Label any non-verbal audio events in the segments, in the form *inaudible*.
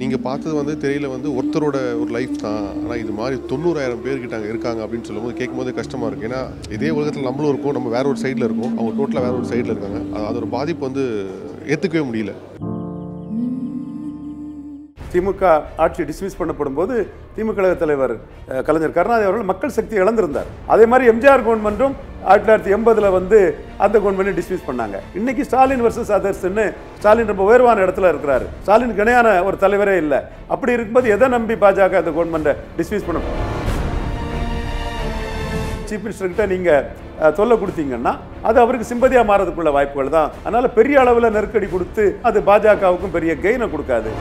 நீங்கள் பார்த்தது வந்து தெரியல வந்து ஒருத்தரோட ஒரு லைஃப் தான் ஆனால் இது மாதிரி தொண்ணூறாயிரம் பேர்கிட்ட அங்கே இருக்காங்க அப்படின்னு சொல்லும்போது கேட்கும்போது கஷ்டமாக இருக்குது ஏன்னா இதே உலகத்தில் நம்மளும் இருக்கும் நம்ம வேற ஒரு சைடில் இருக்கும் அவங்க டோட்டலாக வேற ஒரு சைடில் இருக்காங்க அது ஒரு பாதிப்பு வந்து ஏற்றுக்கவே முடியல திமுக ஆட்சி டிஸ்மிஸ் பண்ணப்படும் போது திமுக தலைவர் கலைஞர் கருணாநிதி அவர்கள் மக்கள் சக்தி இழந்திருந்தார் அதே மாதிரி எம்ஜிஆர் கவர்மெண்ட்டும் ஆயிரத்தி தொள்ளாயிரத்தி எண்பதில் வந்து அந்த கவர்மெண்ட்டை டிஸ்மிஸ் பண்ணாங்க இன்றைக்கி ஸ்டாலின் வர்சஸ் அதர்ஸ்ன்னு ஸ்டாலின் ரொம்ப உயர்வான இடத்துல இருக்கிறாரு ஸ்டாலின் கிணையான ஒரு தலைவரே இல்லை அப்படி இருக்கும்போது எதை நம்பி பாஜக அந்த கவர்மெண்ட்டை டிஸ்மிஸ் பண்ண சீஃப் மினிஸ்டர்கிட்ட நீங்கள் சொல்ல கொடுத்தீங்கன்னா அது அவருக்கு சிம்பதியாக மாறதுக்குள்ள வாய்ப்புகள் தான் அதனால் பெரிய அளவில் நெருக்கடி கொடுத்து அது பாஜகவுக்கும் பெரிய கெயினை கொடுக்காது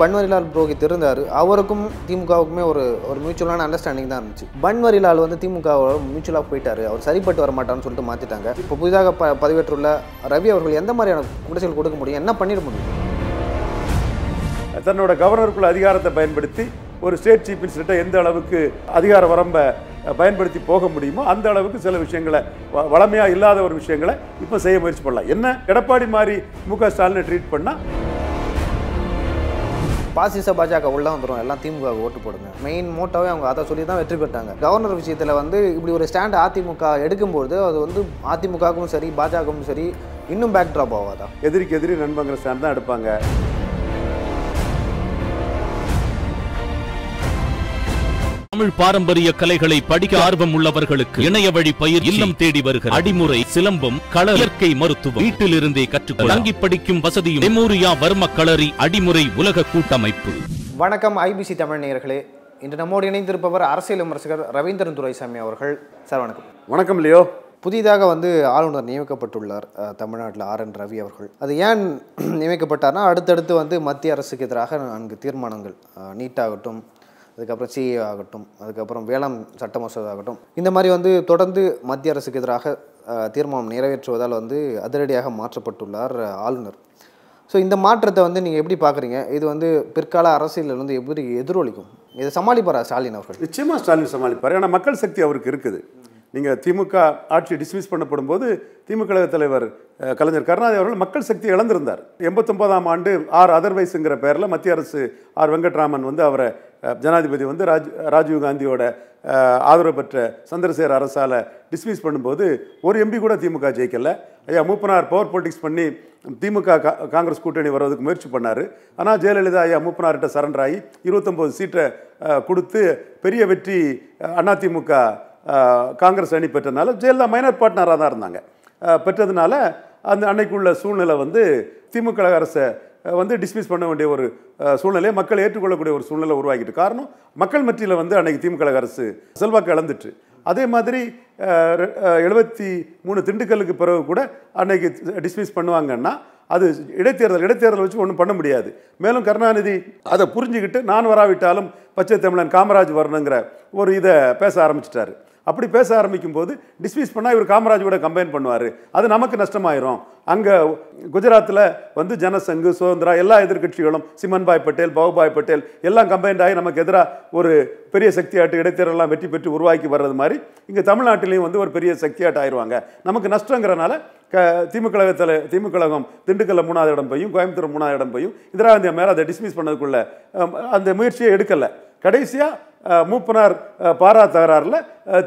பன்வரிலால் புரோஹித் இருந்தார் அவருக்கும் திமுகவுக்குமே ஒரு ஒரு மியூச்சுவலான அண்டர்ஸ்டாண்டிங் தான் இருந்துச்சு பன்வரிலால் வந்து திமுகவோட மியூச்சுவலாக போயிட்டார் அவர் சரிப்பட்டு வர மாட்டான்னு சொல்லிட்டு மாற்றிட்டாங்க இப்போ புதிதாக ப பதிவேற்றுள்ள ரவி அவர்கள் எந்த மாதிரியான குடிசைகள் கொடுக்க முடியும் என்ன பண்ணிட முடியும் தன்னோட கவர்னருக்குள்ள அதிகாரத்தை பயன்படுத்தி ஒரு ஸ்டேட் சீஃப் மினிஸ்டர்கிட்ட எந்த அளவுக்கு அதிகார வரம்பை பயன்படுத்தி போக முடியுமோ அந்த அளவுக்கு சில விஷயங்களை வளமையாக இல்லாத ஒரு விஷயங்களை இப்போ செய்ய முயற்சி பண்ணலாம் என்ன எடப்பாடி மாதிரி மு க ஸ்டாலினை ட்ரீட் பண்ணால் பாசிச பாஜக உள்ள வந்துடும் எல்லாம் திமுக ஓட்டு போடுங்க மெயின் மோட்டோவே அவங்க அதை சொல்லி தான் வெற்றி பெற்றாங்க கவர்னர் விஷயத்தில் வந்து இப்படி ஒரு ஸ்டாண்ட் அதிமுக எடுக்கும்போது அது வந்து அதிமுகவுக்கும் சரி பாஜகவும் சரி இன்னும் பேக் ட்ராப் ஆகாதான் எதிரிக்கு எதிரி நண்பங்கிற ஸ்டாண்ட் தான் எடுப்பாங்க தமிழ் பாரம்பரிய கலைகளை படிக்க ஆர்வம் உள்ளவர்களுக்கு இணைய வழி பயிர் இல்லம் தேடி வருகிற அடிமுறை சிலம்பம் கள இயற்கை மருத்துவம் வீட்டிலிருந்தே கற்றுக்கொள்ள தங்கி படிக்கும் வசதியும் மெமோரியா வர்ம களரி அடிமுறை உலக கூட்டமைப்பு வணக்கம் ஐபிசி தமிழ் நேயர்களே இன்று நம்மோடு இணைந்திருப்பவர் அரசியல் விமர்சகர் ரவீந்திரன் துரைசாமி அவர்கள் சார் வணக்கம் வணக்கம் லியோ புதிதாக வந்து ஆளுநர் நியமிக்கப்பட்டுள்ளார் தமிழ்நாட்டில் ஆர் என் ரவி அவர்கள் அது ஏன் நியமிக்கப்பட்டார்னா அடுத்தடுத்து வந்து மத்திய அரசுக்கு எதிராக நான்கு தீர்மானங்கள் நீட்டாகட்டும் அதுக்கப்புறம் சிஏ ஆகட்டும் அதுக்கப்புறம் வேளாண் சட்ட மசோதா ஆகட்டும் இந்த மாதிரி வந்து தொடர்ந்து மத்திய அரசுக்கு எதிராக தீர்மானம் நிறைவேற்றுவதால் வந்து அதிரடியாக மாற்றப்பட்டுள்ளார் ஆளுநர் ஸோ இந்த மாற்றத்தை வந்து நீங்கள் எப்படி பார்க்குறீங்க இது வந்து பிற்கால அரசியலில் வந்து எப்படி எதிரொலிக்கும் இதை சமாளிப்பாரா ஸ்டாலின் அவர்கள் நிச்சயமாக ஸ்டாலின் சமாளிப்பார் ஏன்னா மக்கள் சக்தி அவருக்கு இருக்குது நீங்கள் திமுக ஆட்சி டிஸ்மிஸ் பண்ணப்படும் போது திமுக தலைவர் கலைஞர் கருணாநிதி அவர்கள் மக்கள் சக்தி இழந்திருந்தார் எண்பத்தொம்பதாம் ஆண்டு ஆர் அதர்வைஸுங்கிற பெயரில் மத்திய அரசு ஆர் வெங்கட்ராமன் வந்து அவரை ஜனாதிபதி வந்து ராஜ் ராஜீவ் காந்தியோட ஆதரவு பெற்ற சந்திரசேகர் அரசால் டிஸ்மிஸ் பண்ணும்போது ஒரு எம்பி கூட திமுக ஜெயிக்கலை ஐயா மூப்பனார் பவர் பொலிட்டிக்ஸ் பண்ணி திமுக கா காங்கிரஸ் கூட்டணி வர்றதுக்கு முயற்சி பண்ணார் ஆனால் ஜெயலலிதா ஐயா மூப்பனார்கிட்ட சரண்டர் ஆகி இருபத்தொம்போது சீட்டை கொடுத்து பெரிய வெற்றி அதிமுக காங்கிரஸ் அணி பெற்றனால ஜெயலலிதா மைனர் பார்ட்னராக தான் இருந்தாங்க பெற்றதுனால அந்த அன்னைக்குள்ள சூழ்நிலை வந்து திமுக அரசை வந்து டிஸ்மிஸ் பண்ண வேண்டிய ஒரு சூழ்நிலையை மக்கள் ஏற்றுக்கொள்ளக்கூடிய ஒரு சூழ்நிலை உருவாக்கிட்டு காரணம் மக்கள் மத்தியில் வந்து அன்றைக்கி திமுக அரசு செல்வாக்கு இழந்துட்டு அதே மாதிரி எழுபத்தி மூணு திண்டுக்கலுக்கு பிறகு கூட அன்னைக்கு டிஸ்மிஸ் பண்ணுவாங்கன்னா அது இடைத்தேர்தல் இடைத்தேர்தல் வச்சு ஒன்றும் பண்ண முடியாது மேலும் கருணாநிதி அதை புரிஞ்சுக்கிட்டு நான் வராவிட்டாலும் பச்சை தமிழன் காமராஜ் வரணுங்கிற ஒரு இதை பேச ஆரம்பிச்சிட்டாரு அப்படி பேச ஆரம்பிக்கும் போது டிஸ்மிஸ் பண்ணால் இவர் காமராஜ் கூட கம்பைன் பண்ணுவார் அது நமக்கு நஷ்டமாயிரும் அங்கே குஜராத்தில் வந்து ஜனசங்கு சுதந்திரா எல்லா எதிர்கட்சிகளும் பாய் பட்டேல் பவுபாய் பட்டேல் எல்லாம் கம்பைன்ட் ஆகி நமக்கு எதிராக ஒரு பெரிய சக்தியாட்டு இடைத்தேர்தலாம் வெற்றி பெற்று உருவாக்கி வர்றது மாதிரி இங்கே தமிழ்நாட்டிலையும் வந்து ஒரு பெரிய சக்தியாட்டு ஆயிடுவாங்க நமக்கு நஷ்டங்கிறனால க திமுகத்தில் திமுகலகம் திண்டுக்கல்ல மூணாவது இடம் போயும் கோயம்புத்தூர் மூணாவது இடம் போயும் இந்திரா மேலே அதை டிஸ்மிஸ் பண்ணதுக்குள்ள அந்த முயற்சியை எடுக்கலை கடைசியாக மூப்பனார் பாரா தகராறில்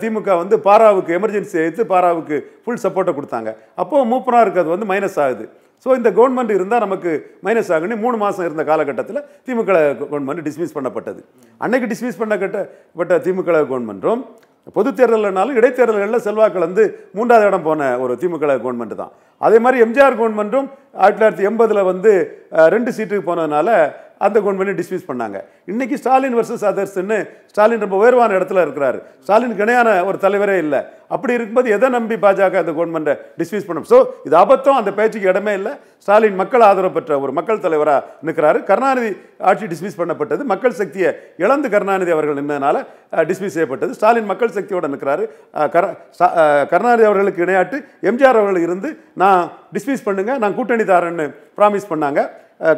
திமுக வந்து பாராவுக்கு எமர்ஜென்சி எடுத்து பாராவுக்கு ஃபுல் சப்போர்ட்டை கொடுத்தாங்க அப்போது மூப்பனாருக்கு அது வந்து மைனஸ் ஆகுது ஸோ இந்த கவர்மெண்ட் இருந்தால் நமக்கு மைனஸ் ஆகுன்னு மூணு மாதம் இருந்த காலகட்டத்தில் திமுக கவர்மெண்ட் டிஸ்மிஸ் பண்ணப்பட்டது அன்னைக்கு டிஸ்மிஸ் பண்ணப்பட்ட திமுக கவர்மெண்ட்டும் பொது தேர்தல்னாலும் இடைத்தேர்தல்களில் செல்வாக்கள் வந்து மூன்றாவது இடம் போன ஒரு திமுக கவர்மெண்ட் தான் அதே மாதிரி எம்ஜிஆர் கவர்மெண்ட்டும் ஆயிரத்தி தொள்ளாயிரத்தி எண்பதில் வந்து ரெண்டு சீட்டுக்கு போனதுனால அந்த கவர்மெண்ட்டை டிஸ்மிஸ் பண்ணாங்க இன்னைக்கு ஸ்டாலின் வர்சஸ் அதர்ஸ்ன்னு ஸ்டாலின் ரொம்ப உயர்வான இடத்துல இருக்கிறார் ஸ்டாலின் கிணையான ஒரு தலைவரே இல்லை அப்படி இருக்கும்போது எதை நம்பி பாஜக அந்த கவர்மெண்ட்டை டிஸ்மிஸ் பண்ணும் ஸோ இது அபத்தம் அந்த பேச்சுக்கு இடமே இல்லை ஸ்டாலின் மக்கள் ஆதரவு பெற்ற ஒரு மக்கள் தலைவராக நிற்கிறாரு கருணாநிதி ஆட்சி டிஸ்மிஸ் பண்ணப்பட்டது மக்கள் சக்தியை இழந்து கருணாநிதி அவர்கள் நின்றதுனால டிஸ்மிஸ் செய்யப்பட்டது ஸ்டாலின் மக்கள் சக்தியோடு நிற்கிறாரு கருணாநிதி அவர்களுக்கு இணையாட்டு எம்ஜிஆர் அவர்கள் இருந்து நான் டிஸ்மிஸ் பண்ணுங்கள் நான் கூட்டணி தாரேன்னு ப்ராமிஸ் பண்ணாங்க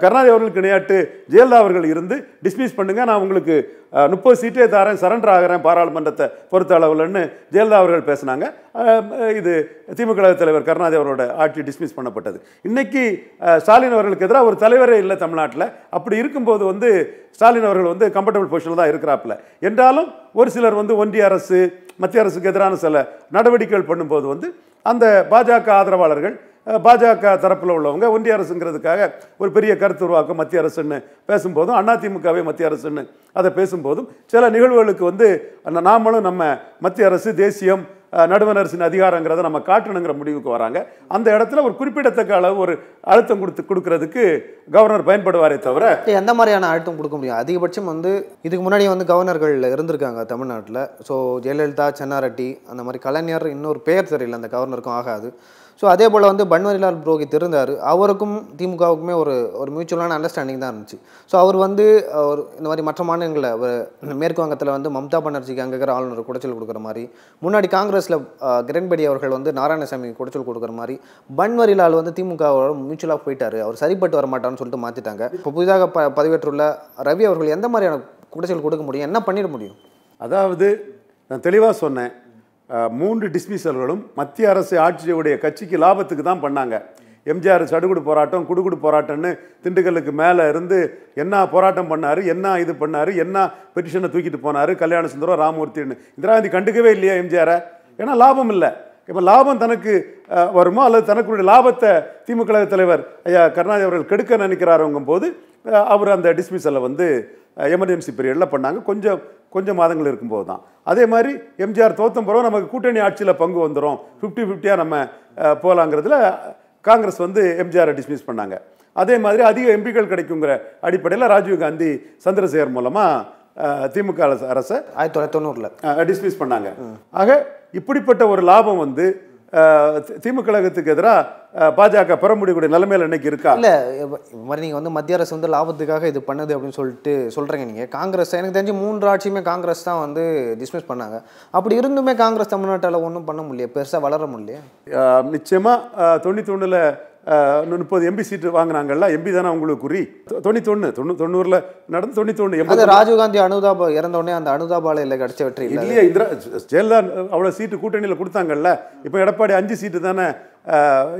கருணாநிதி அவர்களுக்கு இணையாட்டு ஜெயலலிதா அவர்கள் இருந்து டிஸ்மிஸ் பண்ணுங்கள் நான் உங்களுக்கு முப்பது சீட்டே தாரேன் சரண்டர் ஆகிறேன் பாராளுமன்றத்தை பொறுத்த அளவில்னு ஜெயலலிதா அவர்கள் பேசினாங்க இது திமுக தலைவர் கருணாநிதி அவரோட ஆட்சி டிஸ்மிஸ் பண்ணப்பட்டது இன்றைக்கி ஸ்டாலின் அவர்களுக்கு எதிராக ஒரு தலைவரே இல்லை தமிழ்நாட்டில் அப்படி இருக்கும்போது வந்து ஸ்டாலின் அவர்கள் வந்து கம்ஃபர்டபுள் பொசிஷனில் தான் இருக்கிறாப்புல என்றாலும் ஒரு சிலர் வந்து ஒன்றிய அரசு மத்திய அரசுக்கு எதிரான சில நடவடிக்கைகள் பண்ணும்போது வந்து அந்த பாஜக ஆதரவாளர்கள் பாஜக தரப்பில் உள்ளவங்க ஒன்றிய அரசுங்கிறதுக்காக ஒரு பெரிய கருத்து உருவாக்கம் மத்திய அரசுன்னு பேசும்போதும் அதிமுகவே மத்திய அரசுன்னு அதை பேசும்போதும் சில நிகழ்வுகளுக்கு வந்து நாமளும் நம்ம மத்திய அரசு தேசியம் நடுவண் அரசின் அதிகாரங்கிறத நம்ம காட்டணுங்கிற முடிவுக்கு வராங்க அந்த இடத்துல ஒரு குறிப்பிடத்தக்க அளவு ஒரு அழுத்தம் கொடுத்து கொடுக்கறதுக்கு கவர்னர் பயன்படுவாரே தவிர எந்த மாதிரியான அழுத்தம் கொடுக்க முடியும் அதிகபட்சம் வந்து இதுக்கு முன்னாடி வந்து கவர்னர்கள் இருந்திருக்காங்க தமிழ்நாட்டில் ஸோ ஜெயலலிதா சென்னாரெட்டி அந்த மாதிரி கலைஞர் இன்னொரு பெயர் தெரியல அந்த கவர்னருக்கும் ஆகாது ஸோ அதே போல் வந்து பன்வாரிலால் புரோஹித் இருந்தார் அவருக்கும் திமுகவுக்குமே ஒரு ஒரு மியூச்சுவலான அண்டர்ஸ்டாண்டிங் தான் இருந்துச்சு ஸோ அவர் வந்து அவர் இந்த மாதிரி மற்ற மாநிலங்களில் மேற்கு வங்கத்தில் வந்து மம்தா பானர்ஜிக்கு அங்கே இருக்கிற ஆளுநர் குடைச்சல் கொடுக்குற மாதிரி முன்னாடி காங்கிரஸில் கிரண்பேடி அவர்கள் வந்து நாராயணசாமி குடைச்சல் கொடுக்குற மாதிரி பன்வாரிலால் வந்து திமுகவோட மியூச்சுவலாக போயிட்டார் அவர் சரிப்பட்டு வர மாட்டான்னு சொல்லிட்டு மாற்றிட்டாங்க இப்போ புதிதாக ப பதிவேற்றுள்ள ரவி அவர்கள் எந்த மாதிரியான குடைச்சல் கொடுக்க முடியும் என்ன பண்ணிட முடியும் அதாவது நான் தெளிவாக சொன்னேன் மூன்று டிஸ்மிசல்களும் மத்திய அரசு ஆட்சியுடைய கட்சிக்கு லாபத்துக்கு தான் பண்ணாங்க எம்ஜிஆர் சடுகுடு போராட்டம் குடுகுடு போராட்டம்னு திண்டுக்கல்லுக்கு மேலே இருந்து என்ன போராட்டம் பண்ணார் என்ன இது பண்ணார் என்ன பெட்டிஷனை தூக்கிட்டு போனார் கல்யாண சுந்தரம் ராமூர்த்தின்னு இந்திரா காந்தி கண்டுக்கவே இல்லையா எம்ஜிஆரை ஏன்னா லாபம் இல்லை இப்போ லாபம் தனக்கு வருமோ அல்லது தனக்குடைய லாபத்தை திமுக தலைவர் ஐயா கருணாநிதி அவர்கள் கெடுக்க நினைக்கிறாருங்கும் போது அவர் அந்த டிஸ்மிஸலை வந்து எமர்ஜென்சி பீரியடில் பண்ணாங்க கொஞ்சம் கொஞ்சம் மாதங்கள் இருக்கும்போது தான் அதே மாதிரி எம்ஜிஆர் தோத்தம் பிறகு நமக்கு கூட்டணி ஆட்சியில் பங்கு வந்துடும் ஃபிஃப்டி ஃபிஃப்டியாக நம்ம போகலாங்கிறதுல காங்கிரஸ் வந்து எம்ஜிஆரை டிஸ்மிஸ் பண்ணாங்க அதே மாதிரி அதிக எம்பிக்கள் கிடைக்குங்கிற அடிப்படையில் ராஜீவ்காந்தி சந்திரசேகர் மூலமாக திமுக அரசை ஆயிரத்தி தொள்ளாயிரத்தி தொண்ணூறில் டிஸ்மிஸ் பண்ணாங்க ஆக இப்படிப்பட்ட ஒரு லாபம் வந்து திமுக கழகத்துக்கு எதிராக பாஜக பெற முடியக்கூடிய நிலைமையில் இன்னைக்கு இருக்கா இல்லை இது மாதிரி நீங்கள் வந்து மத்திய அரசு வந்து லாபத்துக்காக இது பண்ணுது அப்படின்னு சொல்லிட்டு சொல்கிறீங்க நீங்கள் காங்கிரஸ் எனக்கு தெரிஞ்சு மூன்று ஆட்சியுமே காங்கிரஸ் தான் வந்து டிஸ்மிஸ் பண்ணாங்க அப்படி இருந்துமே காங்கிரஸ் தமிழ்நாட்டில் ஒன்றும் பண்ண முடியல பெருசாக வளர முடியல நிச்சயமாக தொண்ணூற்றி ஒன்றில் முப்பது எம்பி சீட்டு வாங்கினாங்கல்ல எம்பி தானே அவங்களுக்கு குறி ஒன்று தொண்ணூ தொண்ணூறில் நடந்து தொண்ணூத்தொன்று எண்பது ராஜீவ்காந்தி அனுதாபா இறந்தோடனே அந்த அனுதாபாலையில் கிடைச்ச வெற்றி இல்லையே இந்திரா ஜெயலலிதா அவ்வளோ சீட்டு கூட்டணியில் கொடுத்தாங்கல்ல இப்போ எடப்பாடி அஞ்சு சீட்டு தானே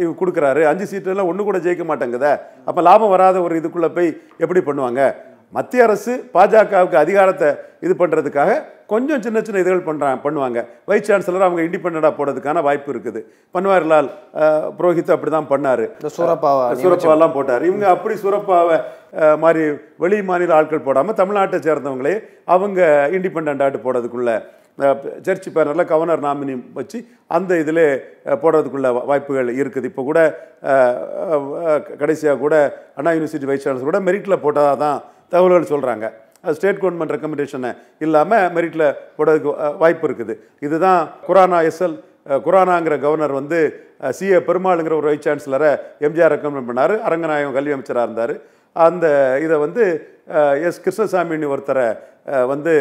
இவங்க கொடுக்குறாரு அஞ்சு சீட்டுலாம் ஒன்று கூட ஜெயிக்க மாட்டேங்குத அப்போ லாபம் வராத ஒரு இதுக்குள்ளே போய் எப்படி பண்ணுவாங்க மத்திய அரசு பாஜகவுக்கு அதிகாரத்தை இது பண்ணுறதுக்காக கொஞ்சம் சின்ன சின்ன இதுகள் பண்ணுறாங்க பண்ணுவாங்க வைஸ் சான்சலர் அவங்க இண்டிபெண்டாக போடுறதுக்கான வாய்ப்பு இருக்குது பன்வாரிலால் புரோஹித் அப்படி தான் பண்ணார் இந்த சூரப்பாவை சூரப்பாவெல்லாம் போட்டார் இவங்க அப்படி சூரப்பாவை மாதிரி வெளி மாநில ஆட்கள் போடாமல் தமிழ்நாட்டை சேர்ந்தவங்களே அவங்க இண்டிபெண்டாட்டு போடுறதுக்குள்ள சர்ச் பேனரில் கவர்னர் நாமினி வச்சு அந்த இதில் போடுறதுக்குள்ள வாய்ப்புகள் இருக்குது இப்போ கூட கடைசியாக கூட அண்ணா யூனிவர்சிட்டி வைஸ் சான்சலர் கூட மெரிட்டில் போட்டதாக தான் தகவல்கள் சொல்கிறாங்க ஸ்டேட் கவர்மெண்ட் ரெக்கமெண்டேஷனை இல்லாமல் மெரிட்டில் போடுறதுக்கு வாய்ப்பு இருக்குது இதுதான் குரானா எஸ்எல் குரானாங்கிற கவர்னர் வந்து சிஏ பெருமாளுங்கிற ஒரு வைஸ் சான்சலரை எம்ஜிஆர் ரெக்கமெண்ட் பண்ணார் அரங்கநாயகம் கல்வி அமைச்சராக இருந்தார் அந்த இதை வந்து எஸ் கிருஷ்ணசாமின்னு ஒருத்தரை வந்து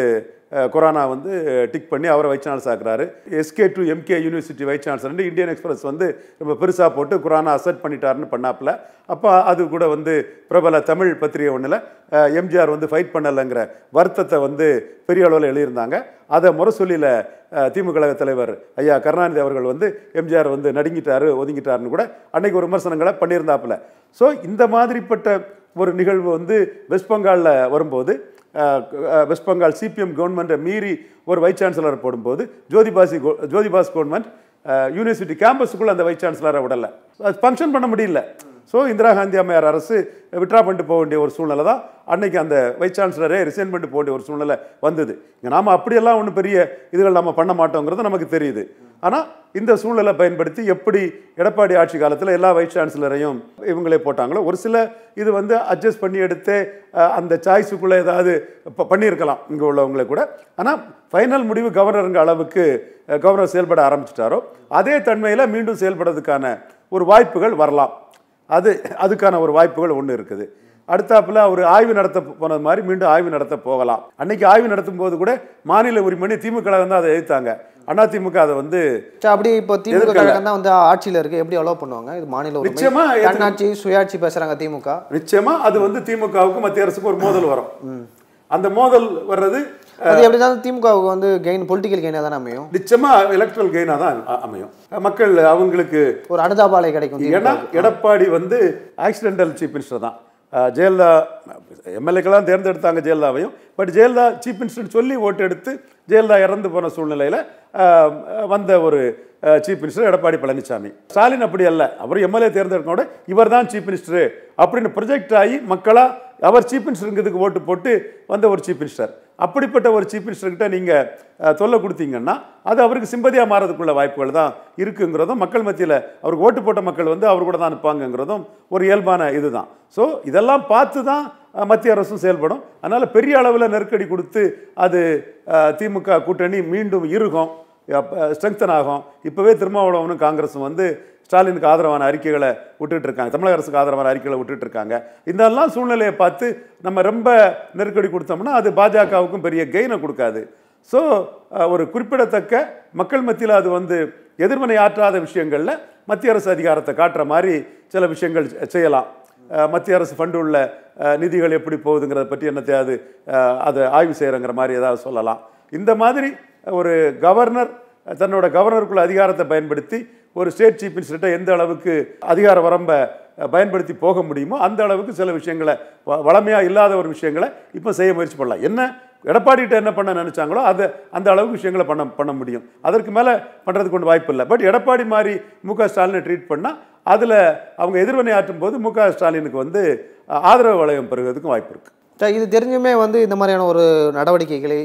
கொரோனா வந்து டிக் பண்ணி அவரை வைஸ் சான்சலர் ஆக்குறாரு SK to MK university vice சான்சலர்னு இந்தியன் எக்ஸ்பிரஸ் வந்து ரொம்ப பெருசாக போட்டு கொரோனா அசர்ட் பண்ணிட்டாருன்னு பண்ணாப்புல அப்போ அது கூட வந்து பிரபல தமிழ் பத்திரிகை ஒன்றில் எம்ஜிஆர் வந்து ஃபைட் பண்ணலைங்கிற வருத்தத்தை வந்து பெரிய அளவில் எழுதியிருந்தாங்க அதை முரசொலியில் திமுக தலைவர் ஐயா கருணாநிதி அவர்கள் வந்து எம்ஜிஆர் வந்து நடுங்கிட்டாரு ஒதுங்கிட்டாருன்னு கூட அன்னைக்கு ஒரு விமர்சனங்களை பண்ணியிருந்தாப்புல ஸோ இந்த மாதிரிப்பட்ட ஒரு நிகழ்வு வந்து வெஸ்ட் பெங்காலில் வரும்போது வெஸ்ட் பெங்கால் சிபிஎம் கவர்மெண்ட்டை மீறி ஒரு வைஸ் சான்சலரை போடும்போது ஜோதிபாசி ஜோதிபாஸ் கவர்மெண்ட் யூனிவர்சிட்டி கேம்பஸுக்குள்ளே அந்த வைஸ் சான்சலரை விடலை அது ஃபங்க்ஷன் பண்ண முடியல ஸோ இந்திரா காந்தி அம்மையார் அரசு விட்ரா பண்ணிட்டு போக வேண்டிய ஒரு சூழ்நிலை தான் அன்னைக்கு அந்த வைஸ் சான்சலரே ரிசைன் பண்ணிட்டு போக வேண்டிய ஒரு சூழ்நிலை வந்தது இங்கே நாம் அப்படியெல்லாம் ஒன்றும் பெரிய இதுகள் நம்ம பண்ண மாட்டோங்கிறது நமக்கு தெரியுது ஆனால் இந்த சூழ்நிலை பயன்படுத்தி எப்படி எடப்பாடி ஆட்சி காலத்தில் எல்லா வைஸ் சான்சலரையும் இவங்களே போட்டாங்களோ ஒரு சில இது வந்து அட்ஜஸ்ட் பண்ணி எடுத்து அந்த சாய்ஸுக்குள்ளே ஏதாவது இப்போ பண்ணியிருக்கலாம் இங்கே உள்ளவங்களே கூட ஆனால் ஃபைனல் முடிவு கவர்னருங்க அளவுக்கு கவர்னர் செயல்பட ஆரம்பிச்சிட்டாரோ அதே தன்மையில் மீண்டும் செயல்படுறதுக்கான ஒரு வாய்ப்புகள் வரலாம் அது அதுக்கான ஒரு வாய்ப்புகள் ஒன்று இருக்குது அடுத்தாப்பில் அவர் ஆய்வு நடத்த போனது மாதிரி மீண்டும் ஆய்வு நடத்த போகலாம் அன்னைக்கு ஆய்வு நடத்தும் போது கூட மாநில உரிமணி திமுக தான் அதை எதிர்த்தாங்க அண்ணா திமுக அதை வந்து அப்படி இப்போ திமுக தான் வந்து ஆட்சியில் இருக்கு எப்படி அலோவ் பண்ணுவாங்க இது மாநில நிச்சயமா தன்னாட்சி சுயாட்சி பேசுறாங்க திமுக நிச்சயமா அது வந்து திமுகவுக்கு மத்திய அரசுக்கு ஒரு மோதல் வரும் அந்த மோதல் வர்றது அது எப்படி தான் திமுகவுக்கு வந்து கெயின் பொலிட்டிக்கல் கெயினாக தான் அமையும் நிச்சயமா எலக்ட்ரல் கெயினாக தான் அமையும் மக்கள் அவங்களுக்கு ஒரு அனுதாபாலை கிடைக்கும் ஏன்னா எடப்பாடி வந்து ஆக்சிடென்டல் சீஃப் மினிஸ்டர் தான் ஜெயலலிதா எம்எல்ஏக்கெல்லாம் தேர்ந்தெடுத்தாங்க ஜெயலலிதாவையும் பட் ஜெயலலிதா சீஃப் மினிஸ்டர்னு சொல்லி ஓட்டு எடுத்து ஜெயலலிதா இறந்து போன சூழ்நிலையில் வந்த ஒரு சீஃப் மினிஸ்டர் எடப்பாடி பழனிசாமி ஸ்டாலின் அப்படி அல்ல அவர் எம்எல்ஏ தேர்ந்தெடுக்கோட இவர் தான் சீஃப் மினிஸ்டர் அப்படின்னு ப்ரொஜெக்ட் ஆகி மக்களாக அவர் சீஃப் மினிஸ்டருங்கிறதுக்கு ஓட்டு போட்டு வந்த ஒரு சீஃப் மினிஸ்டர் அப்படிப்பட்ட ஒரு சீஃப் மினிஸ்டர்கிட்ட நீங்கள் தொல்லை கொடுத்தீங்கன்னா அது அவருக்கு சிம்பதியாக மாறதுக்குள்ள வாய்ப்புகள் தான் இருக்குங்கிறதும் மக்கள் மத்தியில் அவருக்கு ஓட்டு போட்ட மக்கள் வந்து அவர் கூட தான் இருப்பாங்கங்கிறதும் ஒரு இயல்பான இது தான் ஸோ இதெல்லாம் பார்த்து தான் மத்திய அரசும் செயல்படும் அதனால் பெரிய அளவில் நெருக்கடி கொடுத்து அது திமுக கூட்டணி மீண்டும் இருக்கும் ஸ்ட்ரெங்தன் ஆகும் இப்போவே திருமாவளவனும் காங்கிரஸும் வந்து ஸ்டாலினுக்கு ஆதரவான அறிக்கைகளை விட்டுட்டு இருக்காங்க தமிழக அரசுக்கு ஆதரவான அறிக்கைகளை விட்டுட்டு இருக்காங்க இதெல்லாம் சூழ்நிலையை பார்த்து நம்ம ரொம்ப நெருக்கடி கொடுத்தோம்னா அது பாஜகவுக்கும் பெரிய கெயினை கொடுக்காது ஸோ ஒரு குறிப்பிடத்தக்க மக்கள் மத்தியில் அது வந்து எதிர்மனை ஆற்றாத விஷயங்களில் மத்திய அரசு அதிகாரத்தை காட்டுற மாதிரி சில விஷயங்கள் செய்யலாம் மத்திய அரசு ஃபண்டு உள்ள நிதிகள் எப்படி போகுதுங்கிறத பற்றி என்னத்தையாவது அதை ஆய்வு செய்கிறங்கிற மாதிரி ஏதாவது சொல்லலாம் இந்த மாதிரி ஒரு கவர்னர் தன்னோட கவர்னருக்குள்ள அதிகாரத்தை பயன்படுத்தி ஒரு ஸ்டேட் சீஃப் மினிஸ்டர்கிட்ட எந்த அளவுக்கு அதிகார வரம்பை பயன்படுத்தி போக முடியுமோ அந்த அளவுக்கு சில விஷயங்களை வளமையாக இல்லாத ஒரு விஷயங்களை இப்போ செய்ய முயற்சி பண்ணலாம் என்ன எடப்பாடிகிட்ட என்ன பண்ண நினச்சாங்களோ அதை அந்த அளவுக்கு விஷயங்களை பண்ண பண்ண முடியும் அதற்கு மேலே பண்ணுறதுக்கு ஒன்று வாய்ப்பு இல்லை பட் எடப்பாடி மாதிரி மு க ஸ்டாலினை ட்ரீட் பண்ணால் அதில் அவங்க எதிர்வினை ஆற்றும் போது மு க ஸ்டாலினுக்கு வந்து ஆதரவு வளையம் பெறுவதற்கும் வாய்ப்பு இருக்குது சார் இது தெரிஞ்சுமே வந்து இந்த மாதிரியான ஒரு நடவடிக்கைகளை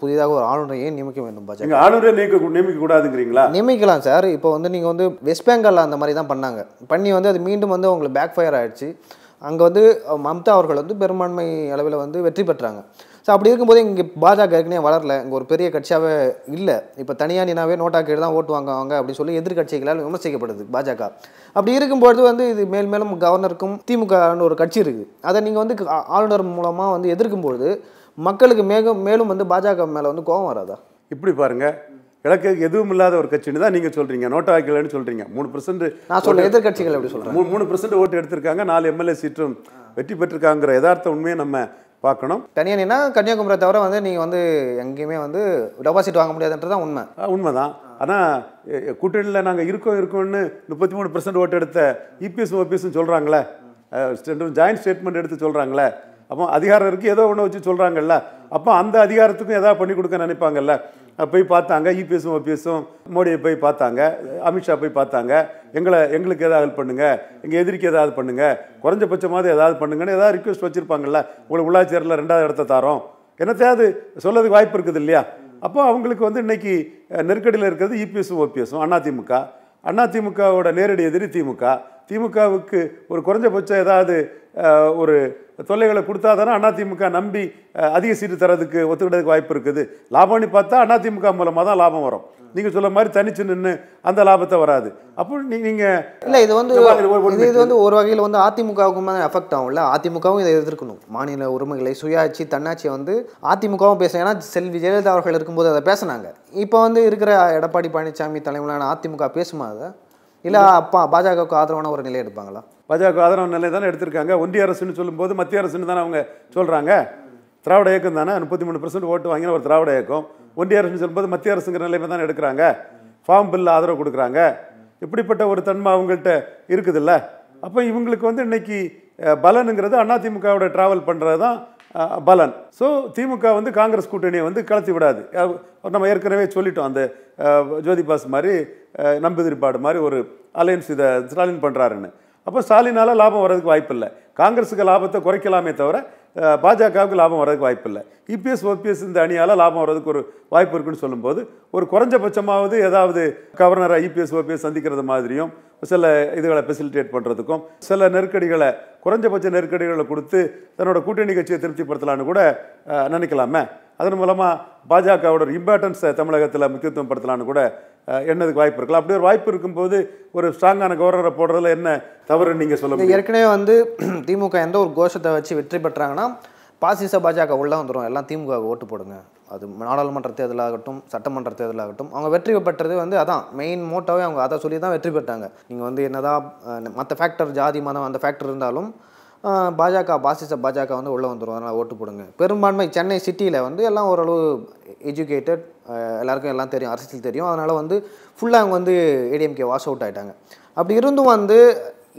புதிதாக ஒரு ஆளுநரை நியமிக்க வேண்டும் பாஜக ஆளுநரை நியமிக்க நியமிக்க கூடாதுங்கிறீங்களா நியமிக்கலாம் சார் இப்போ வந்து நீங்கள் வந்து வெஸ்ட் பெங்காலில் அந்த மாதிரி தான் பண்ணாங்க பண்ணி வந்து அது மீண்டும் வந்து அவங்களுக்கு பேக் ஃபயர் ஆகிடுச்சு அங்கே வந்து மம்தா அவர்கள் வந்து பெரும்பான்மை அளவில் வந்து வெற்றி பெற்றாங்க ஸோ அப்படி இருக்கும்போது இங்கே பாஜக ஏற்கனவே வளரல இங்கே ஒரு பெரிய கட்சியாகவே இல்லை இப்போ தனியாக நினாவே நோட்டா கேடு தான் ஓட்டு வாங்குவாங்க அப்படின்னு சொல்லி எதிர்கட்சிகளால் விமர்சிக்கப்படுது பாஜக அப்படி இருக்கும்போது வந்து இது மேல் மேலும் கவர்னருக்கும் திமுகன்னு ஒரு கட்சி இருக்குது அதை நீங்கள் வந்து ஆளுநர் மூலமாக வந்து எதிர்க்கும்போது மக்களுக்கு மேகம் மேலும் வந்து பாஜக மேலே வந்து கோபம் வராதா இப்படி பாருங்கள் எனக்கு எதுவும் இல்லாத ஒரு கட்சின்னு தான் நீங்கள் சொல்கிறீங்க நோட்டா வாக்கலன்னு சொல்கிறீங்க மூணு பர்சன்ட் நான் சொல்ல எதிர்கட்சிகள் எப்படி சொல்கிறேன் மூணு மூணு பர்சன்ட் ஓட்டு எடுத்திருக்காங்க நாலு எம்எல்ஏ சீட்டும் வெற்றி பெற்றிருக்காங்கிற யதார்த்த உண்மையை நம்ம பார்க்கணும் தனியாக நின்னா கன்னியாகுமரி தவிர வந்து நீங்கள் வந்து எங்கேயுமே வந்து டெபாசிட் வாங்க முடியாதுன்றது தான் உண்மை தான் ஆனால் கூட்டணியில் நாங்கள் இருக்கோம் இருக்கோம்னு முப்பத்தி மூணு பர்சன்ட் ஓட்டு எடுத்த இபிஎஸ் ஓபிஎஸ்ன்னு சொல்கிறாங்களே ஜாயின்ட் ஸ்டேட்மெண்ட் எடுத்து சொல்கிறாங்களே அப்போ அதிகாரம் இருக்குது ஏதோ ஒன்று வச்சு சொல்கிறாங்கல்ல அப்போ அந்த அதிகாரத்துக்கும் ஏதாவது பண்ணி கொடுக்க நினைப்பாங்கல்ல போய் பார்த்தாங்க இபிஎஸும் ஓபிஎஸும் மோடியை போய் பார்த்தாங்க அமித்ஷா போய் பார்த்தாங்க எங்களை எங்களுக்கு ஏதாவது ஹெல்ப் பண்ணுங்கள் எங்கள் எதிரிக்கு ஏதாவது பண்ணுங்கள் குறைஞ்சபட்சமாவது ஏதாவது பண்ணுங்கன்னு ஏதாவது ரிக்வஸ்ட் வச்சுருப்பாங்கல்ல உங்களுக்கு உள்ளாட்சியரில் ரெண்டாவது இடத்த தாரோம் என்னத்தையாவது சொல்லதுக்கு வாய்ப்பு இருக்குது இல்லையா அப்போ அவங்களுக்கு வந்து இன்றைக்கி நெருக்கடியில் இருக்கிறது இபிஎஸும் ஓபிஎஸும் அதிமுக அதிமுகவோட நேரடி எதிரி திமுக திமுகவுக்கு ஒரு குறைஞ்சபட்சம் ஏதாவது ஒரு தொல்லைகளை கொடுத்தா தானே அதிமுக நம்பி அதிக சீட்டு தரதுக்கு ஒத்துக்கிட்டதுக்கு வாய்ப்பு இருக்குது லாபம்னு பார்த்தா அதிமுக மூலமாக தான் லாபம் வரும் நீங்கள் சொல்ல மாதிரி தனிச்சு நின்று அந்த லாபத்தை வராது அப்போ நீங்கள் இல்லை இது வந்து இது வந்து ஒரு வகையில் வந்து அதிமுகவுக்கும் தான் எஃபெக்ட் ஆகும்ல அதிமுகவும் இதை எதிர்க்கணும் மாநில உரிமைகளை சுயாட்சி தன்னாட்சியை வந்து அதிமுகவும் பேசணும் ஏன்னா செல்வி ஜெயலலிதா அவர்கள் இருக்கும்போது அதை பேசினாங்க இப்போ வந்து இருக்கிற எடப்பாடி பழனிசாமி தலைமையிலான அதிமுக பேசுமா அதை இல்லை அப்பா பாஜகவுக்கு ஆதரவான ஒரு நிலை எடுப்பாங்களா பாஜக ஆதரவான நிலை தானே எடுத்திருக்காங்க ஒன்றிய அரசுன்னு சொல்லும்போது மத்திய அரசுன்னு தானே அவங்க சொல்கிறாங்க திராவிட இயக்கம் தானே முப்பத்தி மூணு பர்சன்ட் ஓட்டு வாங்கின ஒரு திராவிட இயக்கம் ஒன்றிய அரசுன்னு சொல்லும்போது மத்திய அரசுங்கிற நிலையில தானே எடுக்கிறாங்க ஃபார்ம் பில்ல ஆதரவு கொடுக்குறாங்க இப்படிப்பட்ட ஒரு தன்மை அவங்கள்ட்ட இருக்குதுல்ல அப்போ இவங்களுக்கு வந்து இன்னைக்கு பலனுங்கிறது அதிமுகவோட ட்ராவல் பண்ணுறது தான் பலன் ஸோ திமுக வந்து காங்கிரஸ் கூட்டணியை வந்து கலத்தி விடாது நம்ம ஏற்கனவே சொல்லிட்டோம் அந்த ஜோதி பாஸ் மாதிரி நம்பிதிரிப்பாடு மாதிரி ஒரு அலையன்ஸ் இதை ஸ்டாலின் பண்ணுறாருன்னு அப்போ ஸ்டாலினால் லாபம் வர்றதுக்கு வாய்ப்பில்லை காங்கிரஸுக்கு லாபத்தை குறைக்கலாமே தவிர பாஜகவுக்கு லாபம் வர்றதுக்கு வாய்ப்பில்லை இபிஎஸ் ஓபிஎஸ் இந்த அணியால் லாபம் வர்றதுக்கு ஒரு வாய்ப்பு இருக்குன்னு சொல்லும்போது ஒரு குறைஞ்சபட்சமாவது ஏதாவது கவர்னராக இபிஎஸ் ஓபிஎஸ் சந்திக்கிறது மாதிரியும் சில இதுகளை ஃபெசிலிட்டேட் பண்ணுறதுக்கும் சில நெருக்கடிகளை குறைஞ்சபட்ச நெருக்கடிகளை கொடுத்து தன்னோட கூட்டணி கட்சியை திருப்திப்படுத்தலான்னு கூட நினைக்கலாமே அதன் மூலமாக பாஜகவோட ஒரு இம்பார்ட்டன்ஸை தமிழகத்தில் முக்கியத்துவம் படுத்தலான்னு கூட என்னதுக்கு வாய்ப்பு இருக்கலாம் அப்படி ஒரு வாய்ப்பு இருக்கும்போது ஒரு ஸ்ட்ராங்கான கவர்னரை போடுறதுல என்ன தவறுன்னு நீங்கள் சொல்லுங்கள் ஏற்கனவே வந்து *clears throat* திமுக எந்த ஒரு கோஷத்தை வச்சு வெற்றி பெற்றாங்கன்னா பாசிச பாஜக உள்ளே வந்துடும் எல்லாம் திமுக ஓட்டு போடுங்க அது நாடாளுமன்ற தேர்தலாகட்டும் சட்டமன்ற தேர்தலாகட்டும் அவங்க வெற்றி பெற்றது வந்து அதான் மெயின் மோட்டோவே அவங்க அதை சொல்லி தான் வெற்றி பெற்றாங்க நீங்கள் வந்து என்னதான் மற்ற ஃபேக்டர் ஜாதி மதம் அந்த ஃபேக்டர் இருந்தாலும் பாஜக பாசிச பாஜக வந்து உள்ளே வந்துடும் அதனால் ஓட்டு போடுங்க பெரும்பான்மை சென்னை சிட்டியில் வந்து எல்லாம் ஓரளவு எஜுகேட்டட் எல்லாருக்கும் எல்லாம் தெரியும் அரசியல் தெரியும் அதனால் வந்து ஃபுல்லாக அவங்க வந்து ஏடிஎம்கே வாஷ் அவுட் ஆகிட்டாங்க அப்படி இருந்தும் வந்து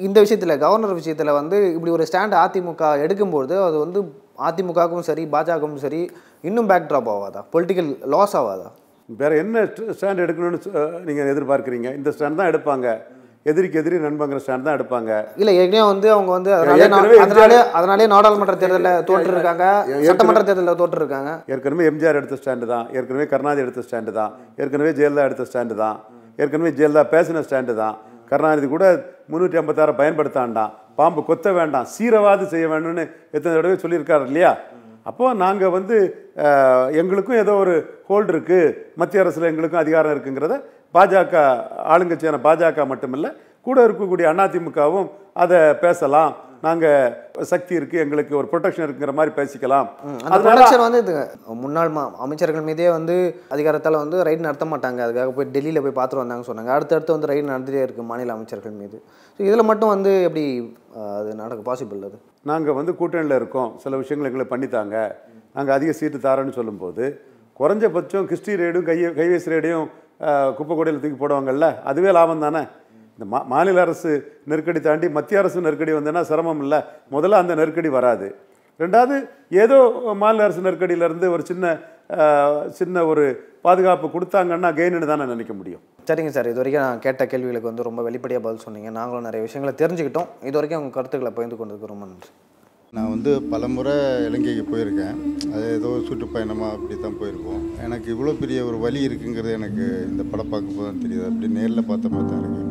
இந்த விஷயத்தில் கவர்னர் விஷயத்தில் வந்து இப்படி ஒரு ஸ்டாண்ட் அதிமுக எடுக்கும்போது அது வந்து அதிமுகவுக்கும் சரி பாஜகவுக்கும் சரி இன்னும் பேக் ட்ராப் ஆகாதா பொலிட்டிக்கல் லாஸ் ஆகாதா வேறு என்ன ஸ்டாண்ட் எடுக்கணும்னு நீங்கள் எதிர்பார்க்குறீங்க இந்த ஸ்டாண்ட் தான் எடுப்பாங்க எதிரிக்கு எதிரி நண்பங்கிற ஸ்டாண்ட் தான் எடுப்பாங்க இல்லை ஏற்கனவே வந்து அவங்க வந்து அதனாலே அதனாலே நாடாளுமன்ற தேர்தலில் தோற்றிருக்காங்க சட்டமன்ற தேர்தலில் தோற்றிருக்காங்க ஏற்கனவே எம்ஜிஆர் எடுத்த ஸ்டாண்டு தான் ஏற்கனவே கருணாநிதி எடுத்த ஸ்டாண்டு தான் ஏற்கனவே ஜெயலலிதா எடுத்த ஸ்டாண்டு தான் ஏற்கனவே ஜெயலலிதா பேசின ஸ்டாண்டு தான் கருணாநிதி கூட முந்நூற்றி ஐம்பத்தாறு பயன்படுத்தாண்டான் பாம்பு கொத்த வேண்டாம் சீரவாது செய்ய வேண்டும்னு எத்தனை தடவை சொல்லியிருக்காரு இல்லையா அப்போது நாங்கள் வந்து எங்களுக்கும் ஏதோ ஒரு ஹோல்டு இருக்குது மத்திய அரசில் எங்களுக்கும் அதிகாரம் இருக்குங்கிறத பாஜக ஆளுங்கட்சியான பாஜக மட்டுமில்லை கூட இருக்கக்கூடிய அதிமுகவும் அதை பேசலாம் நாங்கள் சக்தி இருக்குது எங்களுக்கு ஒரு ப்ரொடெக்ஷன் இருக்குங்கிற மாதிரி பேசிக்கலாம் வந்து முன்னாள் அமைச்சர்கள் மீதே வந்து அதிகாரத்தால் வந்து ரைடு நடத்த மாட்டாங்க அதுக்காக போய் டெல்லியில் போய் பார்த்துட்டு வந்தாங்க சொன்னாங்க அடுத்தடுத்து வந்து ரைடு நடந்துட்டே இருக்கு மாநில அமைச்சர்கள் மீது ஸோ இதில் மட்டும் வந்து எப்படி அது நடக்க பாசிபிள் அது நாங்கள் வந்து கூட்டணியில் இருக்கோம் சில விஷயங்கள் எங்களை பண்ணித்தாங்க நாங்கள் அதிக சீட்டு தாரேன்னு சொல்லும்போது குறைஞ்சபட்சம் கிறிஸ்டி ரேடும் கை கைவேசி ரேடையும் குப்பைக்கூடையில் தூக்கி போடுவாங்கல்ல அதுவே லாபம் தானே இந்த மா மாநில அரசு நெருக்கடி தாண்டி மத்திய அரசு நெருக்கடி வந்தேன்னா சிரமம் இல்லை முதல்ல அந்த நெருக்கடி வராது ரெண்டாவது ஏதோ மாநில அரசு நெருக்கடியிலேருந்து ஒரு சின்ன சின்ன ஒரு பாதுகாப்பு கொடுத்தாங்கன்னா கெயின்னு நான் நினைக்க முடியும் சரிங்க சார் இது வரைக்கும் நான் கேட்ட கேள்விகளுக்கு வந்து ரொம்ப வெளிப்படையாக பதில் சொன்னீங்க நாங்களும் நிறைய விஷயங்களை தெரிஞ்சுக்கிட்டோம் இது வரைக்கும் உங்கள் கருத்துக்களை பகிர்ந்து கொண்டதுக்கு ரொம்ப நன்றி நான் வந்து பலமுறை இலங்கைக்கு போயிருக்கேன் அது ஏதோ சுற்றுப்பயணமாக அப்படி தான் போயிருக்கோம் எனக்கு இவ்வளோ பெரிய ஒரு வழி இருக்குங்கிறது எனக்கு இந்த படம் பார்க்கும்போது தெரியாது தெரியுது அப்படி நேரில் பார்த்த மாதிரி தான் இருக்குது